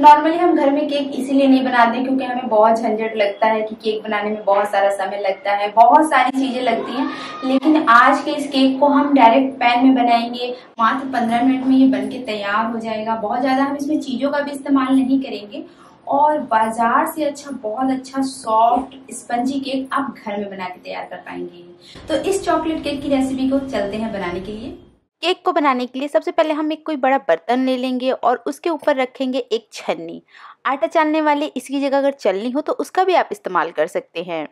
normally हम घर में केक इसीलिए नहीं बनाते क्योंकि हमें बहुत झंझट लगता है कि केक बनाने में बहुत सारा समय लगता है बहुत सारी चीज़ें लगती हैं लेकिन आज के इस केक को हम डायरेक्ट पैन में बनाएंगे मात्र पंद्रह मिनट में ये बन के तैयार हो जाएगा बहुत ज़्यादा हम इसमें चीज़ों का भी इस्तेमाल नहीं करेंगे और बाजार से अच्छा बहुत अच्छा सॉफ्ट स्पंजी केक आप घर में बना के तैयार कर पाएंगे तो इस चॉकलेट केक की रेसिपी को चलते हैं बनाने के लिए केक को बनाने के लिए सबसे पहले हम एक कोई बड़ा बर्तन ले लेंगे और उसके ऊपर रखेंगे एक छन्नी आटा चालने वाले इसकी जगह अगर चलनी हो तो उसका भी आप इस्तेमाल कर सकते हैं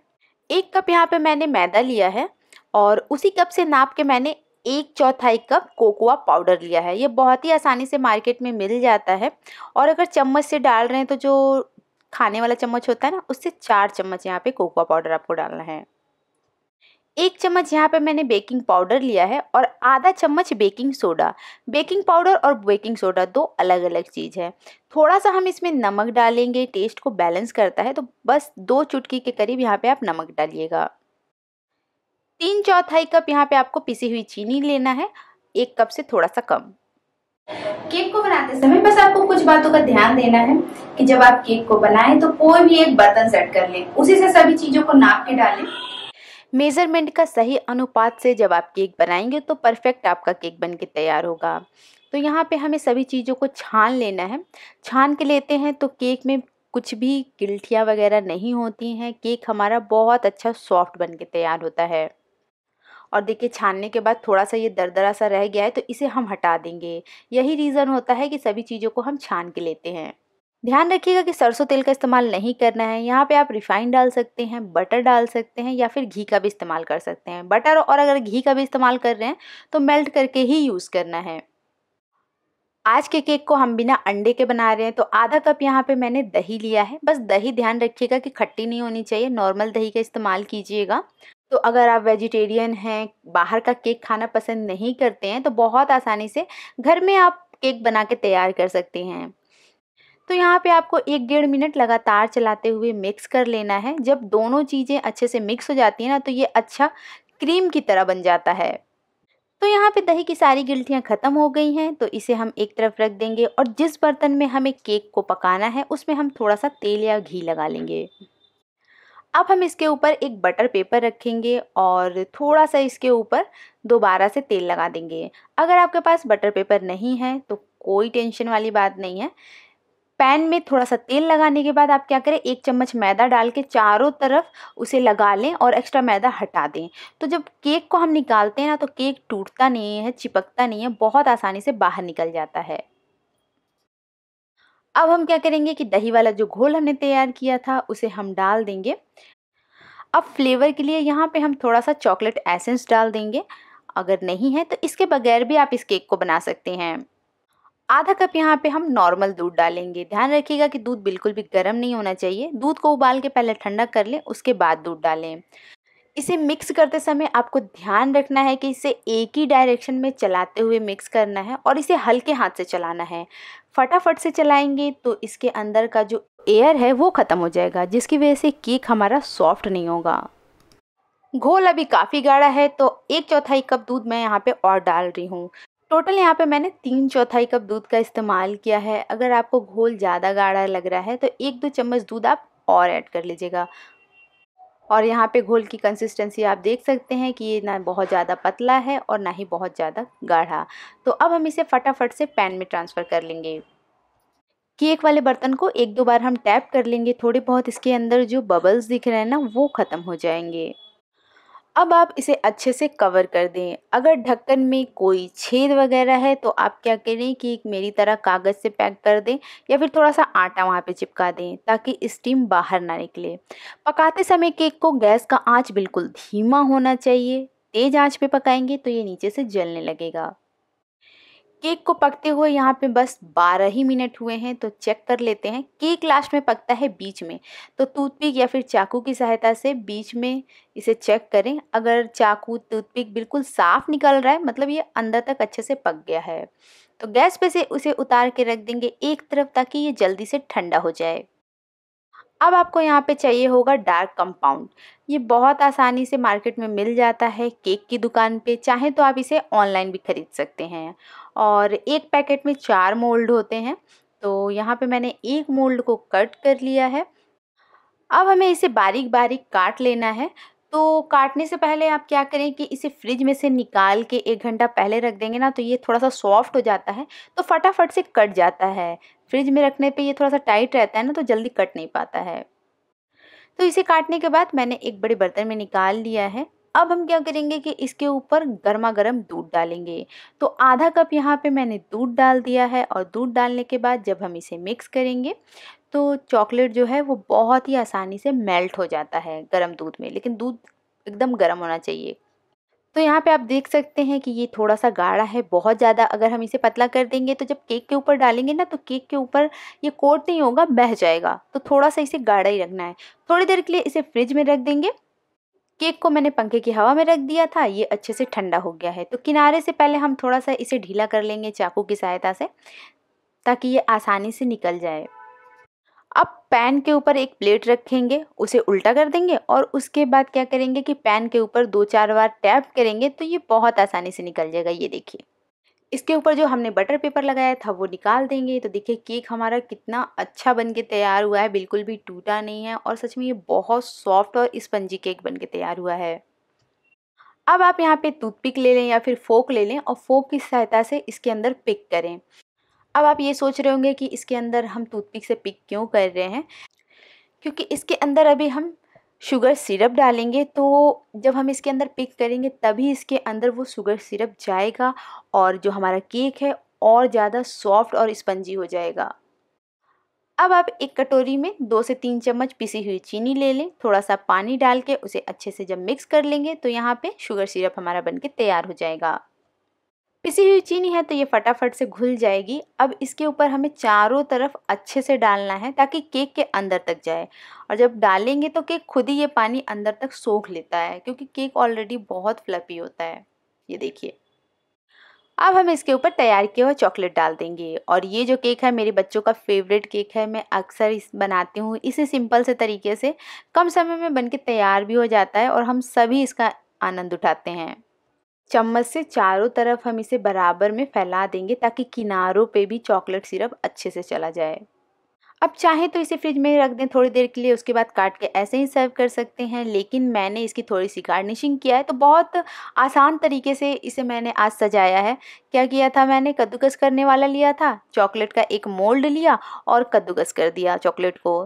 एक कप यहाँ पे मैंने मैदा लिया है और उसी कप से नाप के मैंने एक चौथाई कप कोकोआ पाउडर लिया है ये बहुत ही आसानी से मार्केट में मिल जाता है और अगर चम्मच से डाल रहे हैं तो जो खाने वाला चम्मच होता है ना उससे चार चम्मच यहाँ पे कोकोआ पाउडर आपको डालना है एक चम्मच यहाँ पे मैंने बेकिंग पाउडर लिया है और आधा चम्मच बेकिंग सोडा बेकिंग पाउडर और बेकिंग सोडा दो अलग अलग चीज़ है थोड़ा सा हम इसमें नमक डालेंगे टेस्ट को बैलेंस करता है तो बस दो चुटकी के करीब यहाँ पे आप नमक डालिएगा तीन चौथाई कप यहाँ पे आपको पिसी हुई चीनी लेना है एक कप से थोड़ा सा कम केक को बनाते समय बस आपको कुछ बातों का ध्यान देना है कि जब आप केक को बनाएं तो कोई भी एक बर्तन सेट कर लें उसी से सभी चीजों को नाप के डालें मेज़रमेंट का सही अनुपात से जब आप केक बनाएंगे तो परफेक्ट आपका केक बन के तैयार होगा तो यहाँ पे हमें सभी चीज़ों को छान लेना है छान के लेते हैं तो केक में कुछ भी गिल्ठियाँ वगैरह नहीं होती हैं केक हमारा बहुत अच्छा सॉफ्ट बन के तैयार होता है और देखिए छानने के बाद थोड़ा सा ये दरदरा सा रह गया है तो इसे हम हटा देंगे यही रीज़न होता है कि सभी चीज़ों को हम छान के लेते हैं ध्यान रखिएगा कि सरसों तेल का इस्तेमाल नहीं करना है यहाँ पे आप रिफाइन डाल सकते हैं बटर डाल सकते हैं या फिर घी का भी इस्तेमाल कर सकते हैं बटर और अगर घी का भी इस्तेमाल कर रहे हैं तो मेल्ट करके ही यूज़ करना है आज के केक को हम बिना अंडे के बना रहे हैं तो आधा कप यहाँ पे मैंने दही लिया है बस दही ध्यान रखिएगा कि खट्टी नहीं होनी चाहिए नॉर्मल दही का इस्तेमाल कीजिएगा तो अगर आप वेजिटेरियन हैं बाहर का केक खाना पसंद नहीं करते हैं तो बहुत आसानी से घर में आप केक बना के तैयार कर सकते हैं तो यहाँ पे आपको एक डेढ़ मिनट लगातार चलाते हुए मिक्स कर लेना है जब दोनों चीज़ें अच्छे से मिक्स हो जाती हैं ना तो ये अच्छा क्रीम की तरह बन जाता है तो यहाँ पे दही की सारी गिल्टियाँ ख़त्म हो गई हैं तो इसे हम एक तरफ रख देंगे और जिस बर्तन में हमें केक को पकाना है उसमें हम थोड़ा सा तेल या घी लगा लेंगे अब हम इसके ऊपर एक बटर पेपर रखेंगे और थोड़ा सा इसके ऊपर दोबारा से तेल लगा देंगे अगर आपके पास बटर पेपर नहीं है तो कोई टेंशन वाली बात नहीं है पैन में थोड़ा सा तेल लगाने के बाद आप क्या करें एक चम्मच मैदा डाल के चारों तरफ उसे लगा लें और एक्स्ट्रा मैदा हटा दें तो जब केक को हम निकालते हैं ना तो केक टूटता नहीं है चिपकता नहीं है बहुत आसानी से बाहर निकल जाता है अब हम क्या करेंगे कि दही वाला जो घोल हमने तैयार किया था उसे हम डाल देंगे अब फ्लेवर के लिए यहाँ पे हम थोड़ा सा चॉकलेट एसेंस डाल देंगे अगर नहीं है तो इसके बगैर भी आप इस केक को बना सकते हैं आधा कप यहाँ पे हम नॉर्मल दूध डालेंगे ध्यान रखिएगा कि दूध बिल्कुल भी गर्म नहीं होना चाहिए दूध को उबाल के पहले ठंडा कर लें उसके बाद दूध डालें इसे मिक्स करते समय आपको ध्यान रखना है कि इसे एक ही डायरेक्शन में चलाते हुए मिक्स करना है और इसे हल्के हाथ से चलाना है फटाफट से चलाएंगे तो इसके अंदर का जो एयर है वो ख़त्म हो जाएगा जिसकी वजह से केक हमारा सॉफ्ट नहीं होगा घोल अभी काफ़ी गाढ़ा है तो एक चौथाई कप दूध मैं यहाँ पे और डाल रही हूँ टोटल यहाँ पे मैंने तीन चौथाई कप दूध का इस्तेमाल किया है अगर आपको घोल ज़्यादा गाढ़ा लग रहा है तो एक दो चम्मच दूध आप और ऐड कर लीजिएगा और यहाँ पे घोल की कंसिस्टेंसी आप देख सकते हैं कि ये ना बहुत ज़्यादा पतला है और ना ही बहुत ज़्यादा गाढ़ा तो अब हम इसे फटाफट से पैन में ट्रांसफ़र कर लेंगे केक वाले बर्तन को एक दो बार हम टैप कर लेंगे थोड़े बहुत इसके अंदर जो बबल्स दिख रहे हैं ना वो ख़त्म हो जाएंगे अब आप इसे अच्छे से कवर कर दें अगर ढक्कन में कोई छेद वगैरह है तो आप क्या करें कि एक मेरी तरह कागज़ से पैक कर दें या फिर थोड़ा सा आटा वहाँ पे चिपका दें ताकि स्टीम बाहर ना निकले पकाते समय केक को गैस का आंच बिल्कुल धीमा होना चाहिए तेज़ आंच पे पकाएंगे तो ये नीचे से जलने लगेगा केक को पकते हुए यहाँ पे बस बारह ही मिनट हुए हैं तो चेक कर लेते हैं केक लास्ट में पकता है बीच में तो टूथपिक या फिर चाकू की सहायता से बीच में इसे चेक करें अगर चाकू टूथपिक बिल्कुल साफ़ निकल रहा है मतलब ये अंदर तक अच्छे से पक गया है तो गैस पे से उसे उतार के रख देंगे एक तरफ ताकि ये जल्दी से ठंडा हो जाए अब आपको यहाँ पे चाहिए होगा डार्क कंपाउंड ये बहुत आसानी से मार्केट में मिल जाता है केक की दुकान पे चाहे तो आप इसे ऑनलाइन भी खरीद सकते हैं और एक पैकेट में चार मोल्ड होते हैं तो यहाँ पे मैंने एक मोल्ड को कट कर लिया है अब हमें इसे बारीक बारीक काट लेना है तो काटने से पहले आप क्या करें कि इसे फ्रिज में से निकाल के एक घंटा पहले रख देंगे ना तो ये थोड़ा सा सॉफ्ट हो जाता है तो फटाफट से कट जाता है फ्रिज में रखने पे ये थोड़ा सा टाइट रहता है ना तो जल्दी कट नहीं पाता है तो इसे काटने के बाद मैंने एक बड़े बर्तन में निकाल लिया है अब हम क्या करेंगे कि इसके ऊपर गर्मा गर्म दूध डालेंगे तो आधा कप यहाँ पे मैंने दूध डाल दिया है और दूध डालने के बाद जब हम इसे मिक्स करेंगे तो चॉकलेट जो है वो बहुत ही आसानी से मेल्ट हो जाता है गर्म दूध में लेकिन दूध एकदम गर्म होना चाहिए तो यहाँ पे आप देख सकते हैं कि ये थोड़ा सा गाढ़ा है बहुत ज़्यादा अगर हम इसे पतला कर देंगे तो जब केक के ऊपर डालेंगे ना तो केक के ऊपर ये कोट नहीं होगा बह जाएगा तो थोड़ा सा इसे गाढ़ा ही रखना है थोड़ी देर के लिए इसे फ्रिज में रख देंगे केक को मैंने पंखे की हवा में रख दिया था ये अच्छे से ठंडा हो गया है तो किनारे से पहले हम थोड़ा सा इसे ढीला कर लेंगे चाकू की सहायता से ताकि ये आसानी से निकल जाए अब पैन के ऊपर एक प्लेट रखेंगे उसे उल्टा कर देंगे और उसके बाद क्या करेंगे कि पैन के ऊपर दो चार बार टैप करेंगे तो ये बहुत आसानी से निकल जाएगा ये देखिए इसके ऊपर जो हमने बटर पेपर लगाया था वो निकाल देंगे तो देखिए केक हमारा कितना अच्छा बन के तैयार हुआ है बिल्कुल भी टूटा नहीं है और सच में ये बहुत सॉफ्ट और स्पंजी केक बन के तैयार हुआ है अब आप यहाँ पे टूथपिक ले लें या फिर फोक ले लें और फोक की सहायता से इसके अंदर पिक करें अब आप ये सोच रहे होंगे कि इसके अंदर हम टूथपिक से पिक क्यों कर रहे हैं क्योंकि इसके अंदर अभी हम शुगर सिरप डालेंगे तो जब हम इसके अंदर पिक करेंगे तभी इसके अंदर वो शुगर सिरप जाएगा और जो हमारा केक है और ज़्यादा सॉफ्ट और स्पंजी हो जाएगा अब आप एक कटोरी में दो से तीन चम्मच पिसी हुई चीनी ले लें थोड़ा सा पानी डाल के उसे अच्छे से जब मिक्स कर लेंगे तो यहाँ पे शुगर सिरप हमारा बनके तैयार हो जाएगा पिसी हुई चीनी है तो ये फटाफट से घुल जाएगी अब इसके ऊपर हमें चारों तरफ अच्छे से डालना है ताकि केक के अंदर तक जाए और जब डालेंगे तो केक खुद ही ये पानी अंदर तक सोख लेता है क्योंकि केक ऑलरेडी बहुत फ्लफी होता है ये देखिए अब हम इसके ऊपर तैयार किया हुआ चॉकलेट डाल देंगे और ये जो केक है मेरे बच्चों का फेवरेट केक है मैं अक्सर इस बनाती हूँ इसी सिंपल से तरीके से कम समय में बनके तैयार भी हो जाता है और हम सभी इसका आनंद उठाते हैं चम्मच से चारों तरफ हम इसे बराबर में फैला देंगे ताकि किनारों पे भी चॉकलेट सिरप अच्छे से चला जाए अब चाहे तो इसे फ्रिज में रख दें थोड़ी देर के लिए उसके बाद काट के ऐसे ही सर्व कर सकते हैं लेकिन मैंने इसकी थोड़ी सी गार्निशिंग किया है तो बहुत आसान तरीके से इसे मैंने आज सजाया है क्या किया था मैंने कद्दूकस करने वाला लिया था चॉकलेट का एक मोल्ड लिया और कद्दूकस कर दिया चॉकलेट को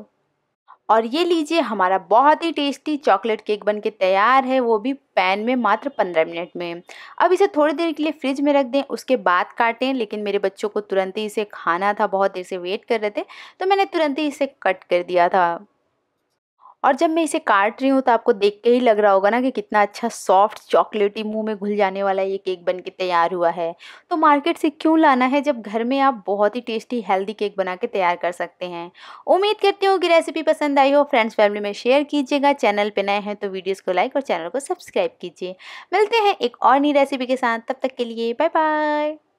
और ये लीजिए हमारा बहुत ही टेस्टी चॉकलेट केक बन के तैयार है वो भी पैन में मात्र पंद्रह मिनट में अब इसे थोड़ी देर के लिए फ्रिज में रख दें उसके बाद काटें लेकिन मेरे बच्चों को तुरंत ही इसे खाना था बहुत देर से वेट कर रहे थे तो मैंने तुरंत ही इसे कट कर दिया था और जब मैं इसे काट रही हूँ तो आपको देख के ही लग रहा होगा ना कि कितना अच्छा सॉफ्ट चॉकलेटी मुंह में घुल जाने वाला ये केक बन के तैयार हुआ है तो मार्केट से क्यों लाना है जब घर में आप बहुत ही टेस्टी हेल्दी केक बना के तैयार कर सकते हैं उम्मीद करती हूँ कि रेसिपी पसंद आई हो फ्रेंड्स फैमिली में शेयर कीजिएगा चैनल पर नए हैं तो वीडियोज़ को लाइक और चैनल को सब्सक्राइब कीजिए मिलते हैं एक और नई रेसिपी के साथ तब तक के लिए बाय बाय